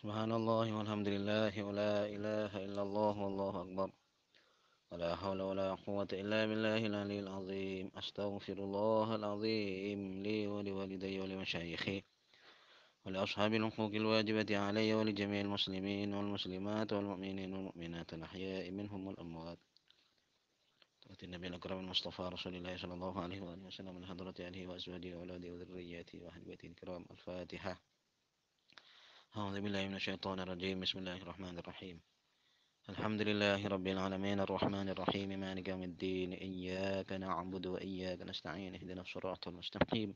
سبحان الله والحمد لله ولا إله إلا الله والله أكبر ولا حول ولا قوة إلا بالله العلي العظيم أستغفر الله العظيم لي ولوالدي ولمشايخي ولأصحاب الحقوق الواجبة علي ولجميع المسلمين والمسلمات والمؤمنين والمؤمنات الأحياء منهم والأموات وقت النبي الأكرم المصطفى رسول الله صلى الله عليه وآله وسلم من حضرة أهله وأزواجه وأولاده وذرياته وأهل بيته الكرام الفاتحة أعوذ بالله من الشيطان الرجيم بسم الله الرحمن الرحيم الحمد لله رب العالمين الرحمن الرحيم مالك يوم الدين إياك نعبد وإياك نستعين اهدنا الصراط المستقيم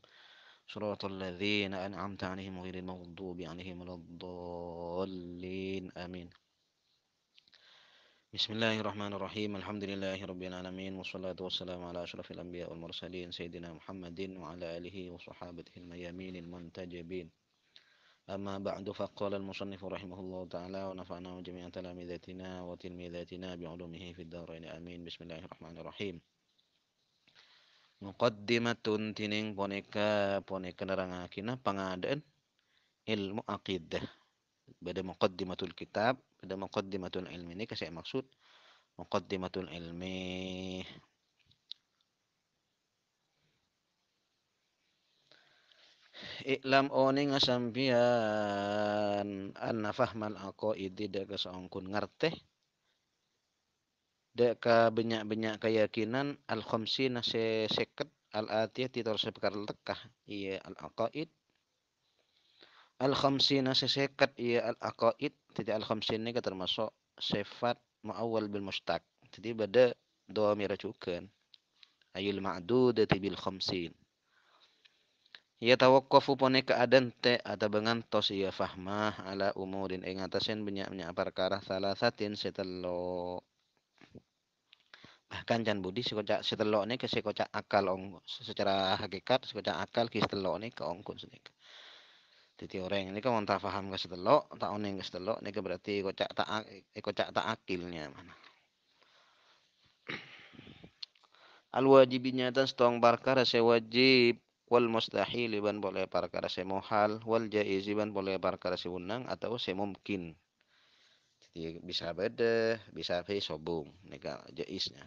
صراط الذين أنعمت عليهم غير المغضوب عليهم ولا الضالين آمين بسم الله الرحمن الرحيم الحمد لله رب العالمين والصلاة والسلام على أشرف الأنبياء والمرسلين سيدنا محمد وعلى آله وصحابته الميامين المنتجبين أما بعد فقال المصنف رحمه الله تعالى ونفعنا وجميع تلامذتنا وتلميذاتنا بعلومه في الدارين آمين بسم الله الرحمن الرحيم Muqaddimatun tining ponika ponika pangadaan ilmu aqidah. Bada muqaddimatul kitab, bada muqaddimatul ilmi ini kasih maksud muqaddimatul ilmi iklam oni ngasampian anna fahmal aku dak saungkun ngerteh ngerti, ka banyak-banyak keyakinan al khomsi se seket al atiyah titor sepekar lekah iya al aqaid al khomsi se seket iya al aqaid tidak al khamsina ini termasuk sifat awal bil mustaq jadi pada doa mira cukan ayul ma'dudati bil khamsin Yatawakkafu pone keadaan te atabangan tos ia fahmah ala umurin ing atasin banyak-banyak perkara salah satin setelo. Bahkan jan budi sekocak setelo ini ke sekocak akal ong secara hakikat sekocak akal ki setelo ne ke ongkun sedek. Jadi orang ini kan tak faham ke setelo, tak oneng ke setelo, ini berarti kocak tak eh, kocak tak akilnya mana. Al wajibnya tan setong perkara sewajib wal mustahil iban boleh perkara semohal wal jaiz iban boleh perkara sewenang atau semungkin. jadi bisa beda bisa fi sobung nega jaiznya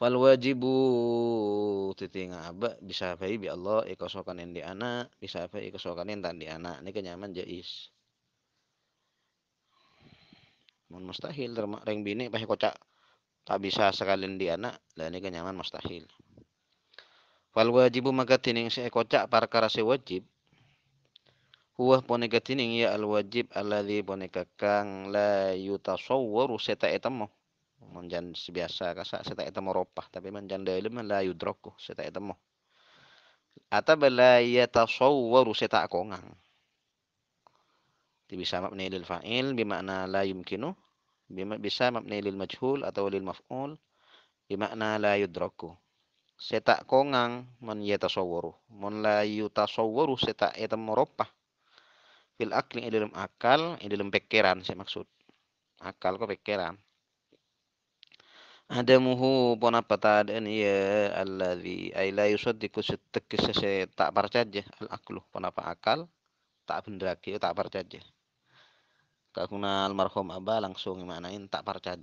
fal wajibu titinga ngaba bisa fi bi Allah ikosokan yang di anak bisa fi ikosokan yang di anak Ini nyaman jaiz mun mustahil termak ring bini pasti kocak tak bisa sekalian di anak dan ini nyaman mustahil Fal wajibu maka tining se kocak perkara se wajib. Huwah poneka tining ya al wajib alladhi poneka kang la yutasawwaru seta etamo. Menjan sebiasa kasak seta etamo ropah tapi menjan dalem la yudroku seta etamo. Atau la yatasawwaru seta kongang. Bisa mabni lil fa'il bimakna la yumkinu. Bisa mabni lil majhul atau lil maf'ul bimakna la yudroku seta kongang man yatasawwaru mon la yutasawwaru seta eta moropa fil akli ing dalam akal ing dalam pikiran saya maksud akal kok pikiran Ada muhu, ada ponapataan ya di ai la yusaddiqu setek tak percaya al aklu pa akal tak bendraki tak percaya kakuna almarhum abah langsung manain tak percaya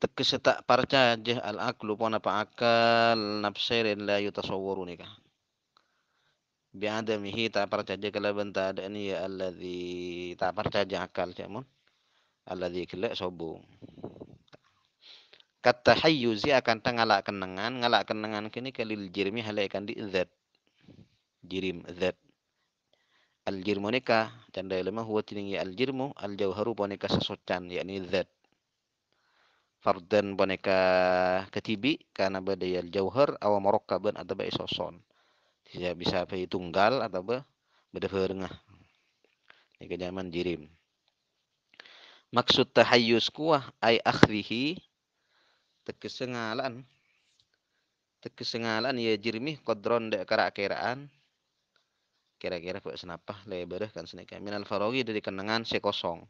tegese tak parca je al aklu pona pa akal nafsirin la yutasawwarunika biadamihi tak parca je kala benta ada ni ya di tak parca je akal camun alladhi kelak sobu kata hayyuzi akan tengalak kenangan ngalak kenangan kini kelil jirmi halaikan di zat jirim zat al jirmu nikah canda lemah huwa ya al jirmu al jauharu ponika sesucan yakni zat fardan boneka ketibi karena badai badayal jauhar awa morokkaban atau bai soson tidak ya bisa bayi tunggal atau be beda herengah jika zaman jirim maksud tahayus kuah ay akhrihi tekesengalan tekesengalan ya jirmih kodron dek kara kerakeraan kira-kira buat senapah lebarah kan senika minal farogi dari kenangan sekosong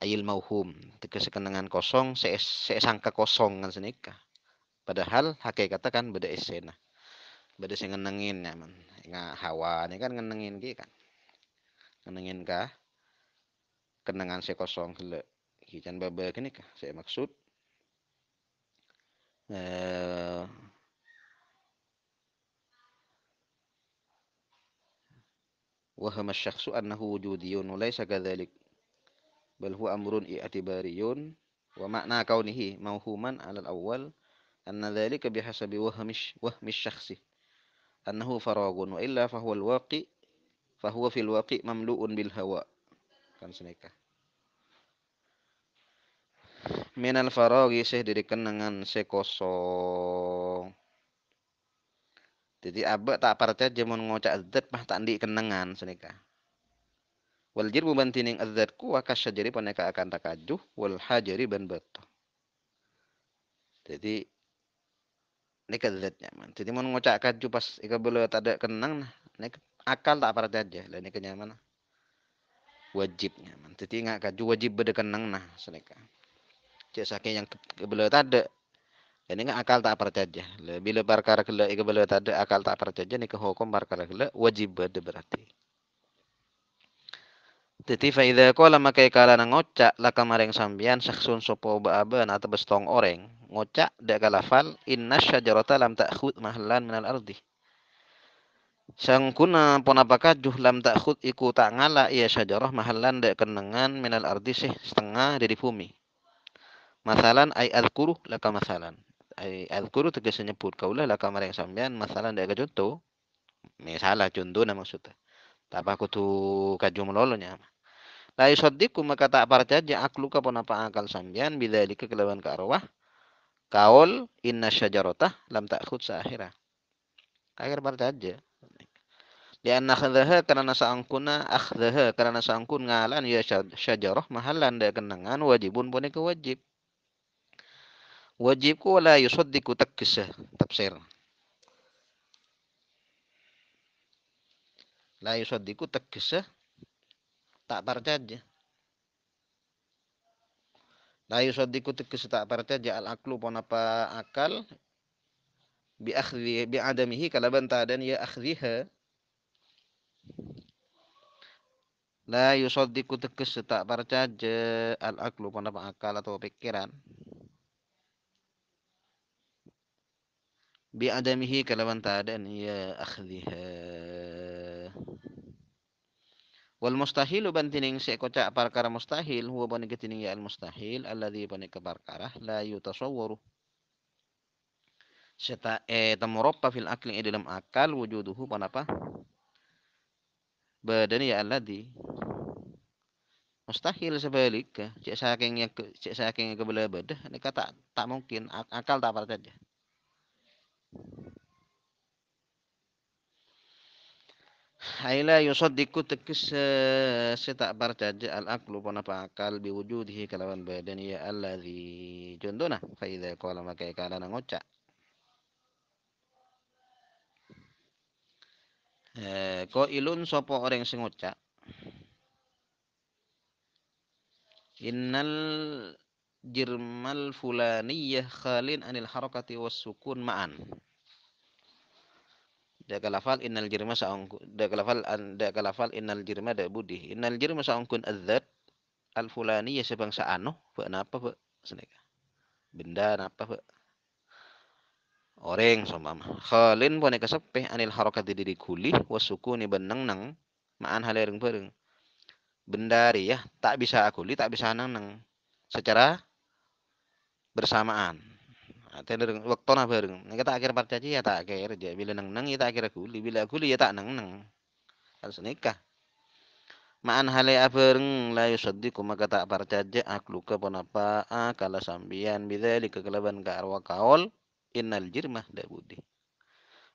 ayil mauhum tegese kenangan kosong saya sangka kosong kan senika padahal hakikatnya kan beda esena beda sing ngenengin ya man Enggak hawa ini kan ngenengin ki kan ngenengin kah? kenangan saya kosong hele kican babe kini kah saya maksud eh wahama syakhsu annahu wujudiyun wa laysa kadzalik bal huwa amrun i'tibariyun wa makna kaunihi mauhuman 'ala awal, awwal anna dhalika bihasabi wahmish wahmish syakhsi annahu faragun wa illa huwa al fa huwa fil waqi mamlu'un bil hawa kan seneka minal faragi sih diri kenangan se kosong jadi abak tak percaya jemun ngocak zat mah tak di kenangan seneka wal jirbu bantining tining adzadku wa kasyajari paneka akan takajuh wal hajari ban batu jadi ini azzatnya man jadi mau ngocak kaju pas ika bela tak ada kenang nah ini akal tak aparat aja lah ini kenyamanan wajibnya man jadi ngak kaju wajib beda kenang nah seneka cek saking yang bela tak ada ini nggak akal tak percaya bila lebar kela ika bela tak ada akal tak percaya ke kehukum perkara kela wajib berarti jadi faida ko makai kala nang ngocak laka mareng sambian saksun sopo baaban atau bestong oreng ngocak dek kalafal inna syajarata lam takhud mahlan menal ardi. Sangkuna pon apakah juh lam takhud iku tak ngala iya syajarah mahalan dek kenangan menal ardi sih setengah dari bumi. Masalan ay azkuru laka masalan. Ay azkuru tegas nyebut kaulah laka mareng sambian masalan dek contoh. Misalah contoh na Tak Tapi aku tuh lolo lolonya. La yusaddiku maka tak percaya pun apa akal sambian bila ke arwah. kaul inna syajarotah lam ta'khud sahira. Akhir percaya. Di anna akhdaha karena saangkuna akhdaha karena saangkun ngalan ya syajaroh mahalan da kenangan wajibun pun wajib. Wajibku wala yusaddiku takkisah tafsir. La yusaddiku takkisah tak percaya, la nah, yusaddiqu tekes tak percaya al aklu apa akal bi akhdhi bi adamihi kalaban dan ya akhdhiha la nah, yusaddiqu tekes tak percaya al aklu apa akal atau pikiran bi adamihi kalaban dan ya akhdhiha Wal uban tining si kocak parkara mustahil huwa bani ketining ya al mustahil alladhi bani kebarkara la yutasawwaru. Seta e eh, tamurabba fil akli e dalam akal wujuduhu panapa? Badani ya alladhi mustahil sebalik cek saking yang cek saking kebelah badah ini kata tak mungkin akal tak percaya haila yusaddiqu tekes eh, se tak jaja al pona pakal biwujud biwujudihi kalawan badan ya allazi na. fa idza qala maka kana ngoca eh ko ilun sopo orang sing ngoca innal jirmal fulaniyah khalin anil harakati was sukun ma'an dia kalafal innal jirma saungku Dia kalafal dia kalafal innal jirma da budi. Innal jirma sa'ungkun azzat al fulani ya sebangsa anu. Pak napa pak? Seneka. Benda napa pak? Orang sama Khalin pun sepe anil harokat di diri kulih wasukuni benang nang ma'an halereng pereng. Bendari ya tak bisa akuli tak bisa nang nang secara bersamaan waktu wektona bareng nek tak akhir parcaci ya tak akhir aja bila neng neng ya tak akhir kuli bila kuli ya tak neng neng harus nikah Ma'an hale abareng la yusaddiqu maka tak parcaja akluka ponapa kala sambian bidzalika kelaban ka arwa kaol inal jirmah da budi.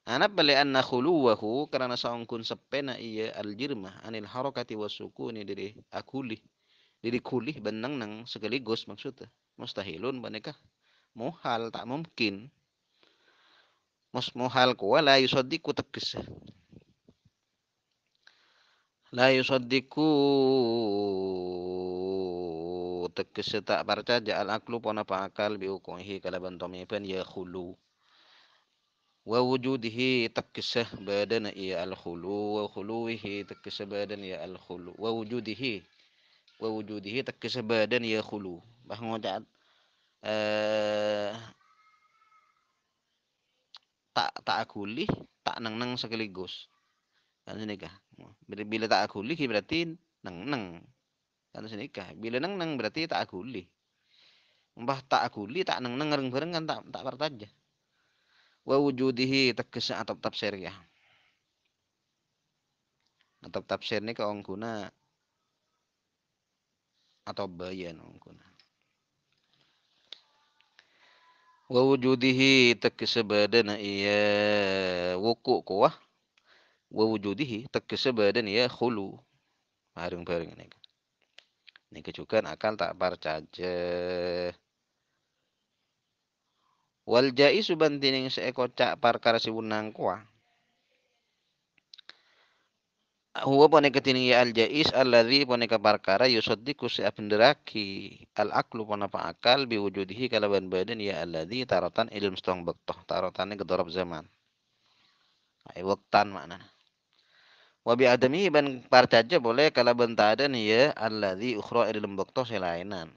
Anap bali anna khuluwahu karena saungkun sepena iya al jirmah anil harokati wasuku ini diri akuli. dari kulih benang nang sekaligus maksudnya mustahilun panekah muhal tak mungkin mus muhal ku la yusaddiku tegese la yusaddiku tegese tak percaya jaal aklu pona pangkal bi ukuhi kalaban pen ya khulu wa wujudihi tegese badan ya al khulu wa khuluhi tegese badan ya al khulu wa wujudihi wa wujudihi badan ya khulu bah ngodat Eh, tak tak aguli, tak neng-neng sekaligus. Kan nikah. Bila tak aguli ya berarti neng-neng. Kan nikah. Bila neng-neng berarti tak aguli. Mbah tak aguli, tak neng-neng bareng kan tak tak partaja. Wa wujudihi tegesa atau tafsir ya. Atau tafsir ni kaong guna atau bayan ya, kaong guna. wa wujudihi badan iya wuku kuah wa wujudihi badan iya khulu bareng-bareng ini ini kejukan akan tak parcaje wal jaisu bantining seko cak parkara siwunang kuah huwa boneka Al ya Jais al jais alladzi boneka perkara yusoddi kusi apenderaki al aklu pa akal biwujudihi kalaban badan ya ladhi taratan ilm stong bektoh taratane kedorop zaman ai waktan makna wabi adami ban partaja boleh kalaban tadan ya ladhi ukhro ilm bektoh selainan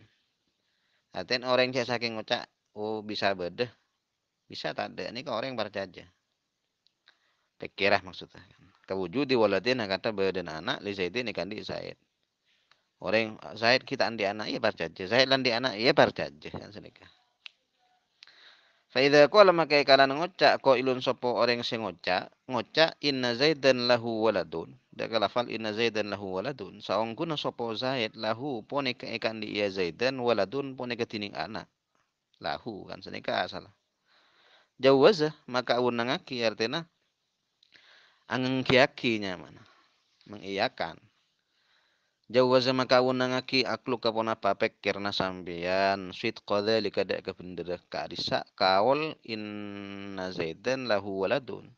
aten orang cek saking ngocak oh bisa bedeh bisa tak ada ini orang parcaja. pikirah maksudnya kawujudi waladin yang kata dan anak li zaidin ikandi zaid orang ah, zaid kita andi anak ya barjaje zaid landi anak ya barjaje kan senika Faida qala maka kalan ngocak ko ilun sopo orang sing ngocak ngocak inna zaidan lahu waladun daga kalafal inna zaidan lahu waladun saong guna sopo zaid lahu pone ikan di ia zaidan waladun pone ke tining anak lahu kan senika asal jawazah maka awun nangaki artinya angengkiakinya mana mengiyakan jawaza maka wunangaki aklu kapona papek karena sambian sweet qadha likada ke bendera karisa. arisa kaul inna zaidan lahu waladun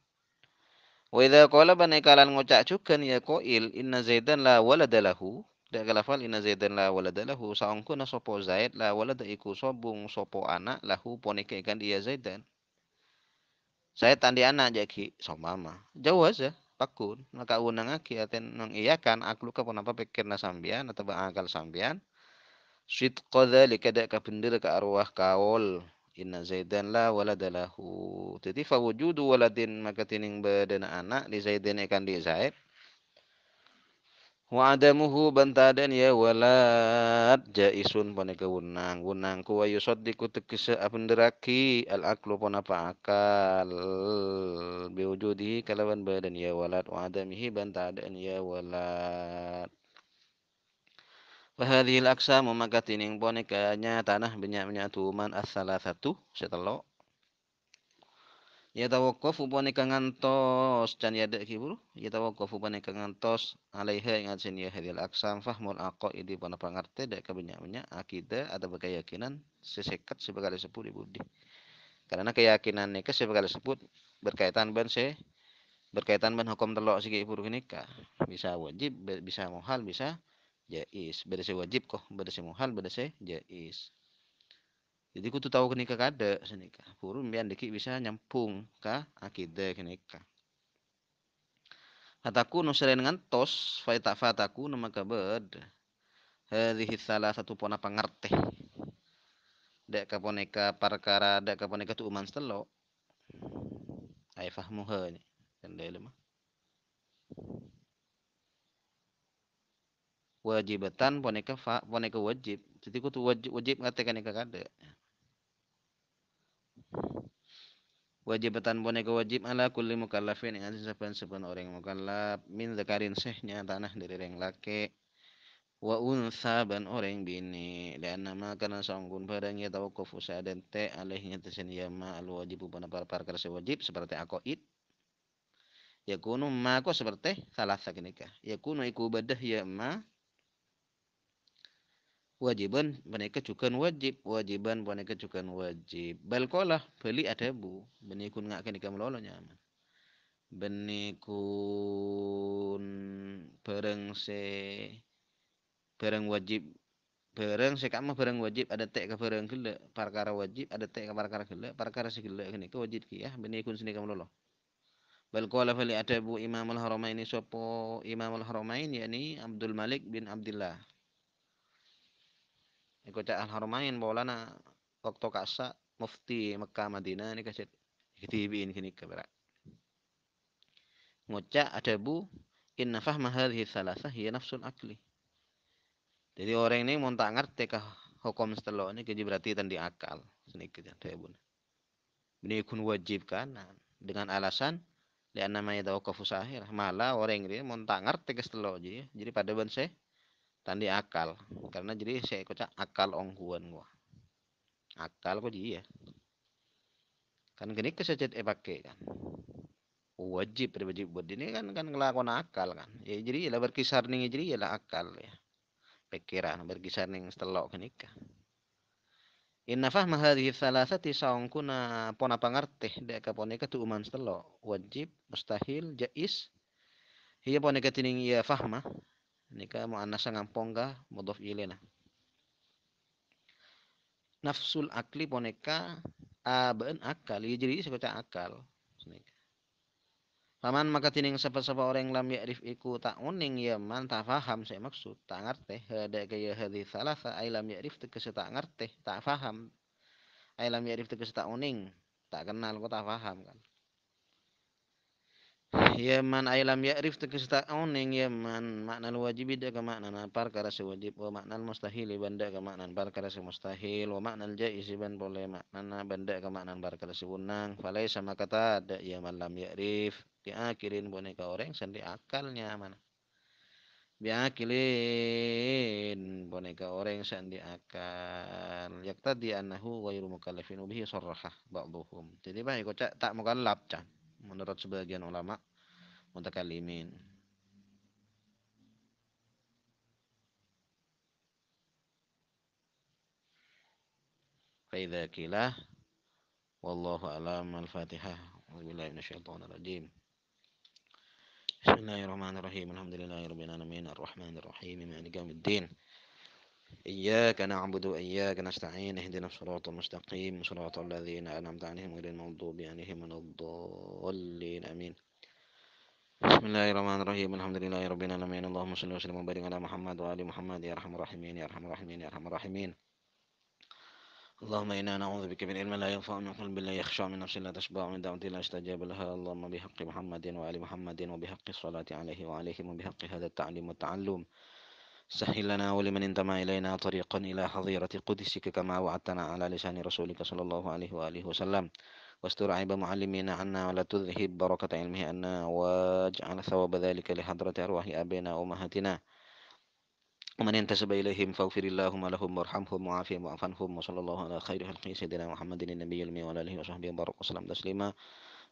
wa idza qala kalan ngocak cukan ya il inna zaidan la walada lahu dak kalafal inna zaidan la walada lahu na sopo zaid la walada iku sobung sopo anak lahu ponike ikan dia zaidan saya tandi anak sama mah jauh aja pakun maka unang aki aten nang iya kan aku pun apa pikir pikirna sambian atau akal sambian sweet koda likada ka bendir ka arwah kaol inna zaidan la waladalahu tadi fa wujudu waladin maka tining badan anak di zaidan ikan di zaid wa adamuhu bantadan ya walad jaisun pane wunang wunang ku wayu sadiku tekisa apenderaki al aklu pon akal biwujudi kalawan badan ya walad wa adamihi bantadan ya walad Wahadihil aksa maka tining bonekanya tanah benyak-benyak tuman as salasatu satu setelok Ya yatawaqqafu bani kang ngantos can ya dek kibul yatawaqqafu bani kang ngantos alaiha ing atsin ya hadil aksam fahmul aqaidi pana pangerti dek kebanyak-banyak akidah atau keyakinan seseket sebagai sepuluh budi karena keyakinan nikah sebagai sebut berkaitan ben se berkaitan ben hukum telok segi buruk nikah bisa wajib bisa muhal bisa jais berisi wajib kok berisi muhal berisi jais jadi kutu tahu kenika kade, senika Puru mian deki bisa nyempung ka akide kenika Hataku nusren ngantos faita fataku nama kabed. Hadhihi salah satu pona pangerti Dak kaponeka perkara dak kaponeka tu uman stelo. Ai muha ni. Dan dia lemah. Wajibatan poneka fa poneka wajib. Jadi ku tu wajib wajib ngatakan eka kade Wajib Wajibatan boneka wajib ala kulli mukallafin yang ada sepan sepan orang mukallaf min zakarin sehnya tanah dari orang laki wa unsa ban orang bini dan nama karena sanggun barang ya kofu dan te alehnya tesen yama al wajibu pada perkara wajib seperti ya kuno ma ko seperti salah sakinika ya kuno iku badah ya ma wajiban boneka juga wajib wajiban boneka juga wajib balkolah beli ada bu benikun nggak ikam lolo lolonya benikun bareng se bareng wajib bareng se kamu bareng wajib ada tek ke bareng gele perkara wajib ada tek ke perkara gila. perkara si gele kene wajib kia. ya benikun sini kamu lolo bal qala fali bu. imamul haramain ini sopo imamul haramain yakni Abdul Malik bin Abdullah Ikut al-harmain na waktu kasa mufti Mekah Madinah ini kasih kitibiin kini kebera. ngucak ada bu inna fahma hadhihi salasah hiya nafsun akli. Jadi orang ini mau tak ngerti kah hukum setelah ini kaji berarti tadi akal sedikit ya bun. Ini kun wajib kan nah, dengan alasan lian namanya tahu kafusahir. malah orang ini mau tak ngerti ke setelah jadi jadi pada banse tandi akal karena jadi saya kocak akal ongkuan gua akal kok ya. kan gini kesejat e eh, pakai kan wajib wajib buat ini kan kan ngelakon akal kan ya jadi iya lah berkisar nih jadi iya lah akal ya pikiran berkisar nih setelok kenika Inna fahma hadhihi thalathati saungkuna pona ngerti? Deka kaponika tu uman setelah wajib mustahil jais hiya ponika tining iya fahma Nika mu'anasa ngampongga mudhof ilaina. Nafsul akli poneka aben akal. Iya jadi sebaca akal. Nika. Paman maka tining sapa-sapa orang lam ya'rif iku tak uning ya man tak faham saya maksud tak ngerti hada gaya hadis salasa ai lam ya'rif tegese tak ngerti tak faham ai lam ya'rif tegese tak uning tak kenal kok tak faham kan ya man ay lam ya'rif tegesta oning ya man makna wajib da ka makna perkara si wajib wa makna mustahil da ka makna perkara si mustahil wa makna jaiz ban boleh makna benda ka makna perkara si wenang falai sama kata ada ya man lam ya'rif diakhirin boneka orang sendi akalnya mana biakilin boneka orang sandi akal yak tadi anahu yuru mukallafin bihi sarraha ba'dhum jadi baik kocak tak mukallaf can menurut sebagian ulama متكلمين فإذا كلاه والله أعلم الفاتحة أعوذ بالله من الشيطان الرجيم بسم الله الرحمن الرحيم الحمد لله رب العالمين الرحمن الرحيم مالك يوم الدين إياك نعبد وإياك نستعين اهدنا الصراط المستقيم صراط الذين أنعمت عليهم غير المغضوب عليهم ولا الضالين آمين بسم الله الرحمن الرحيم الحمد لله رب العالمين اللهم صل وسلم وبارك على محمد وعلى محمد يا أرحم الراحمين يا أرحم الراحمين يا أرحم الراحمين اللهم إنا نعوذ بك من علم لا ينفع من قلب لا يخشع من نفس لا تشبع من دعوة لا استجاب لها اللهم بحق محمد وآل محمد وبحق الصلاة عليه وعليهم وبحق هذا التعليم والتعلم سهل لنا ولمن انتمى إلينا طريقا إلى حظيرة قدسك كما وعدتنا على لسان رسولك صلى الله عليه وآله وسلم واستر عيب معلمينا عنا ولا تذهب بركة علمه عنا واجعل ثواب ذلك لحضرة أرواح أبينا وأمهاتنا ومن ينتسب إليهم فاغفر اللهم لهم وارحمهم وعافهم واعف عنهم وصلى الله على خير خلق سيدنا محمد النبي الأمي وعلى آله وصحبه وبارك وسلم تسليما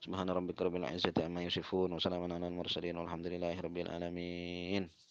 سبحان ربك رب العزة عما يصفون وسلام على المرسلين والحمد لله رب العالمين